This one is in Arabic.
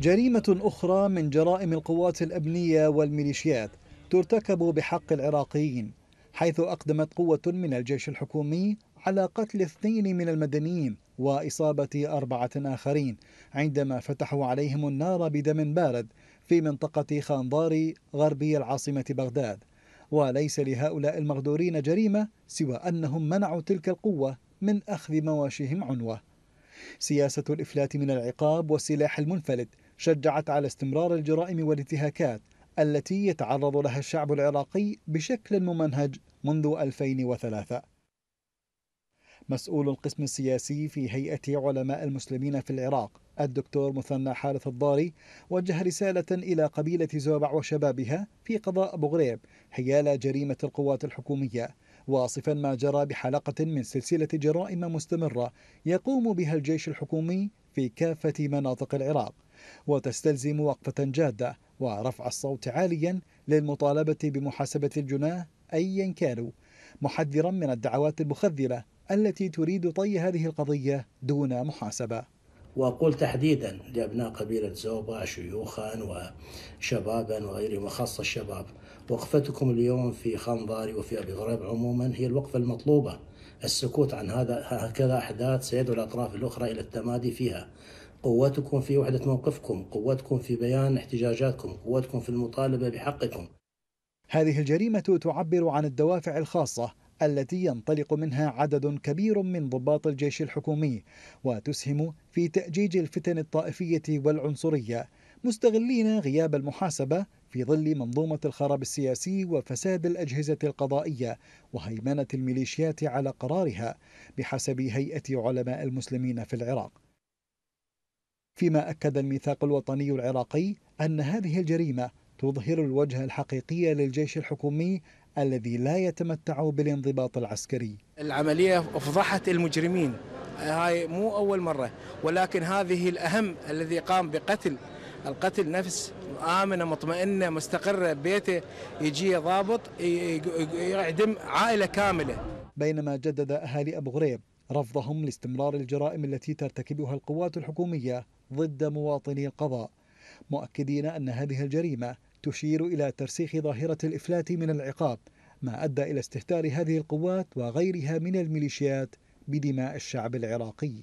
جريمة أخرى من جرائم القوات الأمنية والميليشيات ترتكب بحق العراقيين حيث أقدمت قوة من الجيش الحكومي على قتل اثنين من المدنيين وإصابة أربعة آخرين عندما فتحوا عليهم النار بدم بارد في منطقة خانضاري غربي العاصمة بغداد وليس لهؤلاء المغدورين جريمة سوى أنهم منعوا تلك القوة من أخذ مواشيهم عنوة سياسة الإفلات من العقاب والسلاح المنفلت شجعت على استمرار الجرائم والانتهاكات التي يتعرض لها الشعب العراقي بشكل ممنهج منذ 2003 مسؤول القسم السياسي في هيئة علماء المسلمين في العراق الدكتور مثنى حارث الضاري وجه رسالة إلى قبيلة زوبع وشبابها في قضاء أبو غريب حيال جريمة القوات الحكومية واصفا ما جرى بحلقة من سلسلة جرائم مستمرة يقوم بها الجيش الحكومي في كافة مناطق العراق وتستلزم وقفة جادة ورفع الصوت عاليا للمطالبة بمحاسبة الجناه أيا كانوا محذرا من الدعوات المخذلة التي تريد طي هذه القضية دون محاسبة وأقول تحديدا لأبناء قبيلة زوبا شيوخا وشبابا وغيرهم وخاصة الشباب وقفتكم اليوم في خنظاري وفي أبي غريب عموما هي الوقفة المطلوبة السكوت عن هذا هكذا أحداث سيدعو الأطراف الأخرى إلى التمادي فيها قوتكم في وحدة موقفكم قوتكم في بيان احتجاجاتكم قوتكم في المطالبة بحقكم هذه الجريمة تعبر عن الدوافع الخاصة التي ينطلق منها عدد كبير من ضباط الجيش الحكومي وتسهم في تأجيج الفتن الطائفية والعنصرية مستغلين غياب المحاسبة في ظل منظومة الخراب السياسي وفساد الأجهزة القضائية وهيمنة الميليشيات على قرارها بحسب هيئة علماء المسلمين في العراق فيما أكد الميثاق الوطني العراقي أن هذه الجريمة تظهر الوجه الحقيقي للجيش الحكومي الذي لا يتمتع بالانضباط العسكري العملية أفضحت المجرمين هاي مو أول مرة ولكن هذه الأهم الذي قام بقتل القتل نفس آمنة مطمئنة مستقرة ببيته يجي ضابط يعدم عائلة كاملة بينما جدد أهالي أبو غريب رفضهم لاستمرار الجرائم التي ترتكبها القوات الحكومية ضد مواطني القضاء مؤكدين أن هذه الجريمة تشير إلى ترسيخ ظاهرة الإفلات من العقاب ما أدى إلى استهتار هذه القوات وغيرها من الميليشيات بدماء الشعب العراقي